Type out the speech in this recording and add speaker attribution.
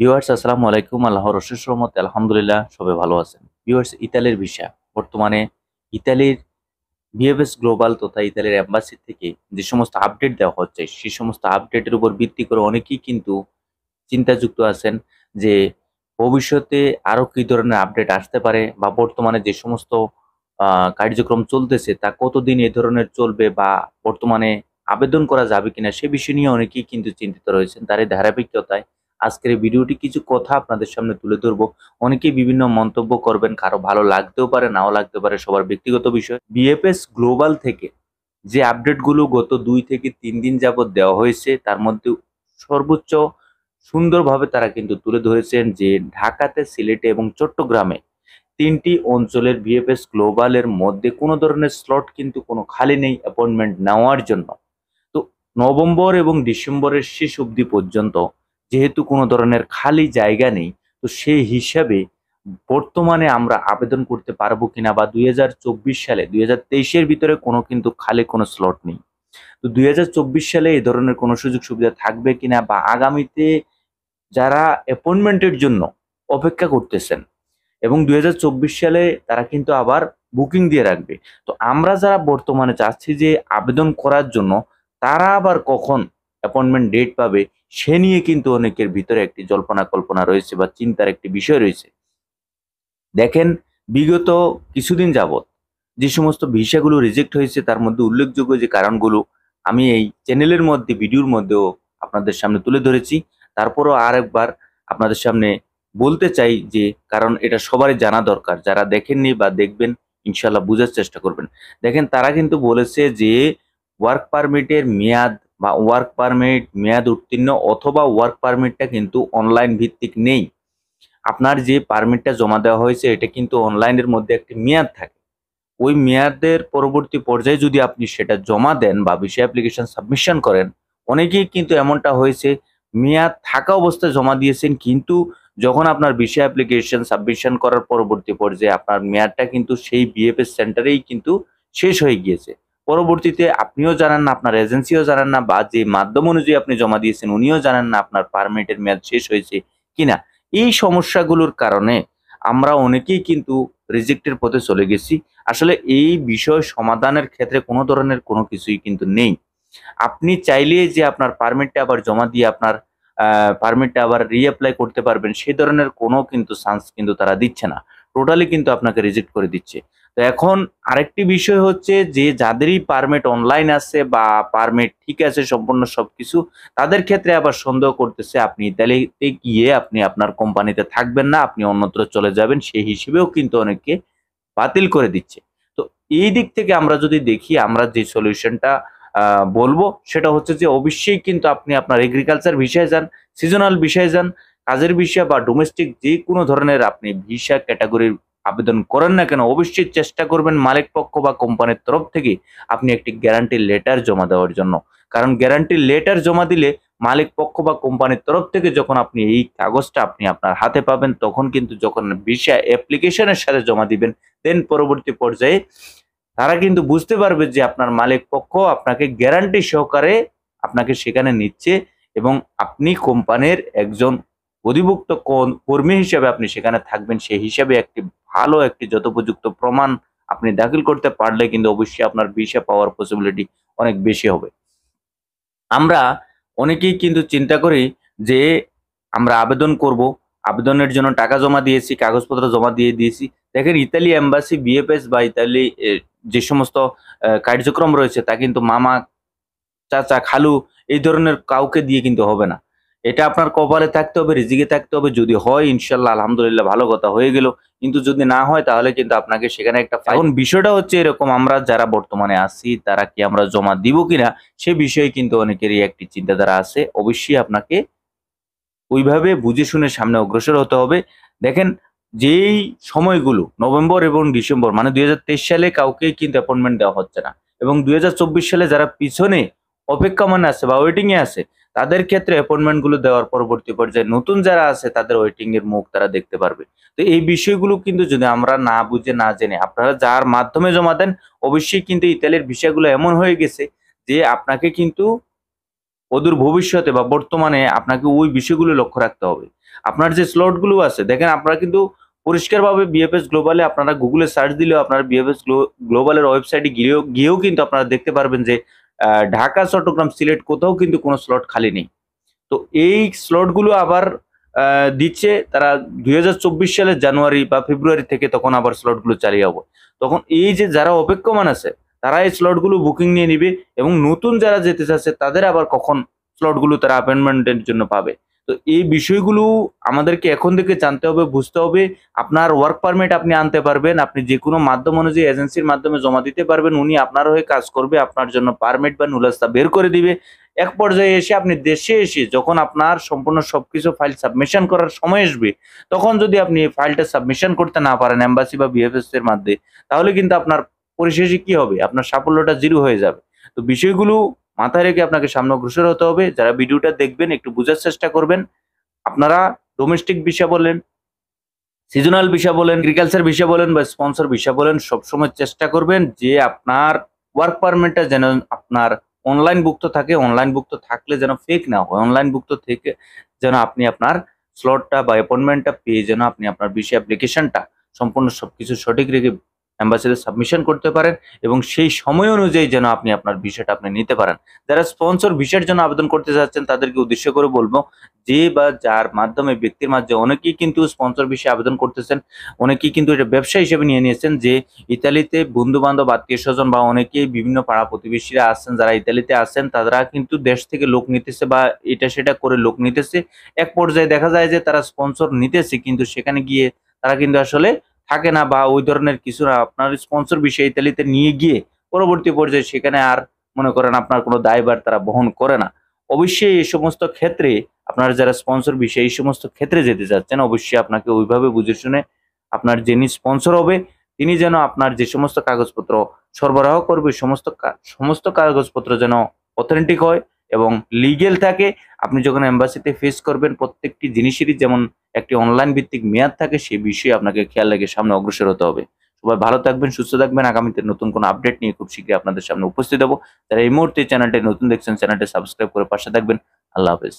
Speaker 1: viewers আসসালামু আলাইকুম আল্লাহ রশিস রহমত আলহামদুলিল্লাহ সবাই ভালো আছেন ভিউয়ার্স ইতালির ভিসা বর্তমানে ইতালির ভিএফএস গ্লোবাল তথা ইতালির অ্যাম্বাসি থেকে যে সমস্ত আপডেট দেওয়া হচ্ছে সে সমস্ত আপডেটের উপর ভিত্তি করে অনেকেই কিন্তু চিন্তাযুক্ত আছেন যে ভবিষ্যতে আরও কী ধরনের আপডেট আসতে পারে বা বর্তমানে যে সমস্ত কার্যক্রম চলতেছে তা কতদিন এ ধরনের চলবে বা বর্তমানে আবেদন করা যাবে কিনা সে বিষয় নিয়ে অনেকেই কিন্তু চিন্তিত রয়েছেন তার ধারাবাহিকতায় আজকের ভিডিওটি কিছু কথা আপনাদের সামনে তুলে ধরবো অনেকেই বিভিন্ন মন্তব্য করবেন কারো ভালো লাগতেও পারে নাও লাগতে পারে সবার ব্যক্তিগত বিষয় বিএফএস গ্লোবাল থেকে যে আপডেটগুলো গত দুই থেকে তিন দিন যাবৎ দেওয়া হয়েছে তার মধ্যে সর্বোচ্চ সুন্দরভাবে তারা কিন্তু তুলে ধরেছেন যে ঢাকাতে সিলেটে এবং চট্টগ্রামে তিনটি অঞ্চলের ভিএফএস গ্লোবালের মধ্যে কোনো ধরনের স্লট কিন্তু কোনো খালি নেই অ্যাপয়েন্টমেন্ট নেওয়ার জন্য তো নভেম্বর এবং ডিসেম্বরের শেষ অবধি পর্যন্ত যেহেতু কোনো ধরনের খালি জায়গা নেই তো সেই হিসাবে বর্তমানে আমরা আবেদন করতে পারবো কিনা বা দুই সালে দুই হাজার ভিতরে কোনো কিন্তু খালি কোনো স্লট নেই তো দুই সালে এই ধরনের কোনো সুযোগ সুবিধা থাকবে কিনা বা আগামীতে যারা অ্যাপয়েন্টমেন্টের জন্য অপেক্ষা করতেছেন এবং দুই সালে তারা কিন্তু আবার বুকিং দিয়ে রাখবে তো আমরা যারা বর্তমানে চাচ্ছি যে আবেদন করার জন্য তারা আবার কখন অ্যাপয়েন্টমেন্ট ডেট পাবে সে নিয়ে কিন্তু অনেকের ভিতরে একটি জল্পনা কল্পনা রয়েছে বা চিন্তার একটি বিষয় রয়েছে দেখেন বিগত কিছুদিন যাবৎ যে সমস্ত ভিসাগুলো রিজেক্ট হয়েছে তার মধ্যে উল্লেখযোগ্য যে কারণগুলো আমি এই চ্যানেলের মধ্যে ভিডিওর মধ্যেও আপনাদের সামনে তুলে ধরেছি তারপরও আর একবার আপনাদের সামনে বলতে চাই যে কারণ এটা সবারই জানা দরকার যারা দেখেননি বা দেখবেন ইনশাল্লাহ বোঝার চেষ্টা করবেন দেখেন তারা কিন্তু বলেছে যে ওয়ার্ক পারমিটের মেয়াদ বা ওয়ার্ক পারমিট মেয়াদ উত্তীর্ণ অথবা ওয়ার্ক পারমিটটা কিন্তু অনলাইন ভিত্তিক নেই আপনার যে পারমিটটা জমা দেওয়া হয়েছে এটা কিন্তু অনলাইনের মধ্যে একটি মেয়াদ থাকে ওই মেয়াদের পরবর্তী পর্যায়ে যদি আপনি সেটা জমা দেন বা বিষয় অ্যাপ্লিকেশন সাবমিশন করেন অনেকেই কিন্তু এমনটা হয়েছে মেয়াদ থাকা অবস্থায় জমা দিয়েছেন কিন্তু যখন আপনার বিষয় অ্যাপ্লিকেশন সাবমিশন করার পরবর্তী পর্যায়ে আপনার মেয়াদটা কিন্তু সেই বিএফএস সেন্টারেই কিন্তু শেষ হয়ে গিয়েছে পরবর্তীতে আপনিও জানান না আপনার এজেন্সিও জানান না বা যে মাধ্যম অনুযায়ী আপনি জমা দিয়েছেন উনিও জানান না আপনার পারমিটের মেয়াদ শেষ হয়েছে কিনা এই সমস্যাগুলোর কারণে আমরা অনেকেই কিন্তু রিজেক্টের পথে চলে গেছি আসলে এই বিষয় সমাধানের ক্ষেত্রে কোনো ধরনের কোনো কিছুই কিন্তু নেই আপনি চাইলে যে আপনার পারমিটটা আবার জমা দিয়ে আপনার পারমিটটা আবার রিঅ্যাপ্লাই করতে পারবেন সেই ধরনের কোনো কিন্তু চান্স কিন্তু তারা দিচ্ছে না টোটালি কিন্তু আপনাকে রিজেক্ট করে দিচ্ছে তো এখন আরেকটি বিষয় হচ্ছে যে যাদেরই পারমিট অনলাইন আছে বা পারমিট ঠিক আছে সম্পূর্ণ সবকিছু তাদের ক্ষেত্রে আবার সন্দেহ করতেছে আপনি ইতালিতে গিয়ে আপনি আপনার কোম্পানিতে থাকবেন না আপনি অন্যত্র চলে যাবেন সেই হিসেবেও কিন্তু অনেককে বাতিল করে দিচ্ছে তো এই দিক থেকে আমরা যদি দেখি আমরা যে সলিউশনটা বলবো সেটা হচ্ছে যে অবশ্যই কিন্তু আপনি আপনার এগ্রিকালচার ভিসায় যান সিজনাল ভিসায় যান কাজের ভিসা বা ডোমেস্টিক যে কোনো ধরনের আপনি ভিসা ক্যাটাগরির আবেদন করেন না কেন অবশ্যই চেষ্টা করবেন মালিক পক্ষ বা কোম্পানির তরফ থেকে আপনি একটি গ্যারান্টি লেটার জমা দেওয়ার জন্য কারণ গ্যারান্টি লেটার জমা দিলে মালিক পক্ষ বা কোম্পানির তরফ থেকে যখন আপনি এই কাগজটা আপনি আপনার হাতে পাবেন তখন কিন্তু যখন ভিসা অ্যাপ্লিকেশনের সাথে জমা দিবেন দেন পরবর্তী পর্যায়ে তারা কিন্তু বুঝতে পারবে যে আপনার মালিক পক্ষ আপনাকে গ্যারান্টি সহকারে আপনাকে সেখানে নিচ্ছে এবং আপনি কোম্পানির একজন অধিভুক্ত কোন কর্মী হিসেবে আপনি সেখানে থাকবেন সেই হিসাবে একটি ভালো একটি যথোপযুক্ত প্রমাণ আপনি দাখিল করতে পারলে কিন্তু অবশ্যই আপনার ভিসা পাওয়ার পসিবিলিটি অনেক বেশি হবে আমরা অনেকেই কিন্তু চিন্তা করি যে আমরা আবেদন করব আবেদনের জন্য টাকা জমা দিয়েছি কাগজপত্র জমা দিয়ে দিয়েছি দেখেন ইতালি এম্বাসি বিএফএস বা ইতালি যে সমস্ত কার্যক্রম রয়েছে তা কিন্তু মামা চাচা খালু এই ধরনের কাউকে দিয়ে কিন্তু হবে না এটা আপনার কপালে থাকতে হবে রিজিকে থাকতে হবে যদি হয় ইনশাল্লাহ আলহামদুলিল্লাহ ভালো কথা হয়ে গেল কিন্তু যদি না হয় তাহলে কিন্তু আপনাকে সেখানে একটা এখন বিষয়টা হচ্ছে এরকম আমরা যারা বর্তমানে আছি তারা কি আমরা জমা দিব কিনা সে বিষয়ে কিন্তু অনেকেরই একটি চিন্তাধারা আছে অবশ্যই আপনাকে ওইভাবে বুঝে শুনে সামনে অগ্রসর হতে হবে দেখেন যেই সময়গুলো নভেম্বর এবং ডিসেম্বর মানে দুই সালে কাউকে কিন্তু অ্যাপয়েন্টমেন্ট দেওয়া হচ্ছে না এবং দুই সালে যারা পিছনে মানে আছে বা ওয়েটিংয়ে আছে তাদের ক্ষেত্রে অ্যাপয়েন্টমেন্টগুলো দেওয়ার পরবর্তী পর্যায়ে নতুন যারা আছে তাদের ওয়েটিং এর মুখ তারা দেখতে পারবে তো এই বিষয়গুলো কিন্তু যদি আমরা না বুঝে না জেনে আপনারা যার মাধ্যমে জমা দেন অবশ্যই কিন্তু ইতালির বিষয়গুলো এমন হয়ে গেছে যে আপনাকে কিন্তু অদূর ভবিষ্যতে বা বর্তমানে আপনাকে ওই বিষয়গুলো লক্ষ্য রাখতে হবে আপনার যে স্লটগুলো আছে দেখেন আপনারা কিন্তু পরিষ্কারভাবে বিএফএস গ্লোবালে আপনারা গুগলে সার্চ দিলেও আপনারা বিএফএস গ্লোবালের ওয়েবসাইটে গিয়েও গিয়েও কিন্তু আপনারা দেখতে পারবেন যে ঢাকা চট্টগ্রাম সিলেট কোথাও কিন্তু কোনো স্লট খালি নেই তো এই স্লটগুলো আবার দিচ্ছে তারা দুই সালের জানুয়ারি বা ফেব্রুয়ারি থেকে তখন আবার স্লটগুলো চালিয়ে হবে তখন এই যে যারা অপেক্ষমান আছে তারা এই স্লটগুলো বুকিং নিয়ে নিবে এবং নতুন যারা যেতে চাচ্ছে তাদের আবার কখন স্লটগুলো তারা অ্যাপয়েন্টমেন্টের জন্য পাবে তো এই বিষয়গুলো আমাদেরকে এখন থেকে জানতে হবে বুঝতে হবে আপনার ওয়ার্ক পারমিট আপনি আনতে পারবেন আপনি যে কোনো মাধ্যম অনুযায়ী এজেন্সির মাধ্যমে জমা দিতে পারবেন উনি আপনার হয়ে কাজ করবে আপনার জন্য পারমিট বা নুলাস্তা বের করে দিবে এক পর্যায়ে এসে আপনি দেশে এসে যখন আপনার সম্পূর্ণ সবকিছু ফাইল সাবমিশন করার সময় আসবে তখন যদি আপনি ফাইলটা সাবমিশন করতে না পারেন এম্বাসি বা বিএফএস এর মাধ্যমে তাহলে কিন্তু আপনার পরিশেষে কি হবে আপনার সাফল্যটা জিরো হয়ে যাবে তো বিষয়গুলো মাথায় রেখে আপনাকে সামনে অগ্রসর হতে হবে যারা ভিডিওটা দেখবেন একটু বোঝার চেষ্টা করবেন আপনারা ডোমেস্টিক বিষয় বলেন সিজনাল বিষয় বলেন এগ্রিকালচার বিষয় বলেন বা স্পন্সর বিষয় বলেন সবসময় চেষ্টা করবেন যে আপনার ওয়ার্ক পারমিটটা যেন আপনার অনলাইন ভুক্ত থাকে অনলাইন ভুক্ত থাকলে যেন ফেক না হয় অনলাইন ভুক্ত থেকে যেন আপনি আপনার স্লটটা বা অ্যাপয়েন্টমেন্টটা পেয়ে যেন আপনি আপনার বিষয় অ্যাপ্লিকেশনটা সম্পূর্ণ সবকিছু সঠিক রেখে অ্যাম্বাসিতে সাবমিশন করতে পারেন এবং সেই সময় অনুযায়ী যেন আপনি আপনার ভিসাটা আপনি নিতে পারেন যারা স্পন্সর ভিসার জন্য আবেদন করতে চাচ্ছেন তাদেরকে উদ্দেশ্য করে বলবো যে বা যার মাধ্যমে ব্যক্তির মাঝে অনেকেই কিন্তু স্পন্সর ভিসে আবেদন করতেছেন অনেকেই কিন্তু এটা ব্যবসা হিসেবে নিয়ে নিয়েছেন যে ইতালিতে বন্ধু বান্ধব আত্মীয় স্বজন বা অনেকেই বিভিন্ন পাড়া প্রতিবেশীরা আছেন যারা ইতালিতে আছেন তারা কিন্তু দেশ থেকে লোক নিতেছে বা এটা সেটা করে লোক নিতেছে এক পর্যায়ে দেখা যায় যে তারা স্পন্সর নিতেছে কিন্তু সেখানে গিয়ে তারা কিন্তু আসলে থাকে না বা ওই ধরনের কিছু না আপনার স্পন্সর বিষয়ে ইতালিতে নিয়ে গিয়ে পরবর্তী পর্যায়ে সেখানে আর মনে করেন আপনার কোনো দায়ভার তারা বহন করে না অবশ্যই এই সমস্ত ক্ষেত্রে আপনার যারা স্পন্সর বিষয়ে এই সমস্ত ক্ষেত্রে যেতে চাচ্ছেন অবশ্যই আপনাকে ওইভাবে বুঝে শুনে আপনার যিনি স্পন্সর হবে তিনি যেন আপনার যে সমস্ত কাগজপত্র সরবরাহ করবে সমস্ত সমস্ত কাগজপত্র যেন অথেন্টিক হয় এবং লিগেল থাকে আপনি যখন অ্যাম্বাসিতে ফেস করবেন প্রত্যেকটি জিনিসেরই যেমন একটি অনলাইন ভিত্তিক মেয়াদ থাকে সে বিষয়ে আপনাকে খেয়াল রেখে সামনে অগ্রসর হতে হবে সবাই ভালো থাকবেন সুস্থ থাকবেন আগামীতে নতুন কোনো আপডেট নিয়ে খুব শীঘ্রই আপনাদের সামনে উপস্থিত হবো তারা এই মুহূর্তে চ্যানেলটি নতুন দেখছেন চ্যানেলটি সাবস্ক্রাইব করে পাশে থাকবেন আল্লাহ হাফেজ